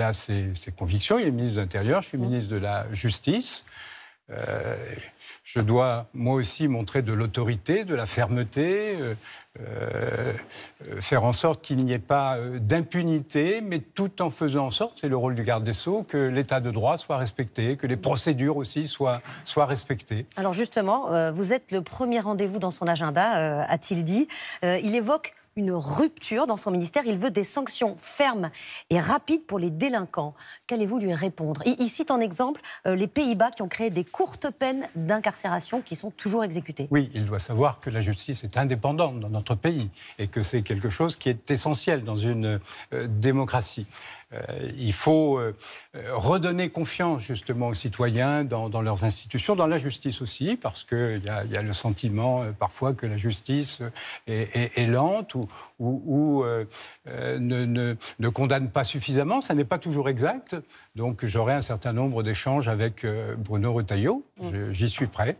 il a ses, convictions, il est ministre de l'Intérieur, je suis mmh. ministre de la Justice. Euh, je dois moi aussi montrer de l'autorité, de la fermeté, euh, euh, faire en sorte qu'il n'y ait pas d'impunité, mais tout en faisant en sorte, c'est le rôle du garde des Sceaux, que l'état de droit soit respecté, que les procédures aussi soient, respectées. Alors justement, vous êtes le premier rendez-vous dans son agenda, a-t-il dit. il évoque une rupture dans son ministère. Il veut des sanctions fermes et rapides pour les délinquants. Qu'allez-vous lui répondre il, cite en exemple euh, les Pays-Bas qui ont créé des courtes peines d'incarcération qui sont toujours exécutées. Oui, il doit savoir que la justice est indépendante dans notre pays et que c'est quelque chose qui est essentiel dans une euh, démocratie. Euh, il faut redonner confiance justement aux citoyens dans, leurs institutions, dans la justice aussi, parce qu'il y, y, a le sentiment parfois que la justice est, est lente ou, ou, euh, euh, ne, condamne pas suffisamment. Ça n'est pas toujours exact. Donc j'aurai un certain nombre d'échanges avec euh, Bruno Retailleau. Mm. J'y suis prêt.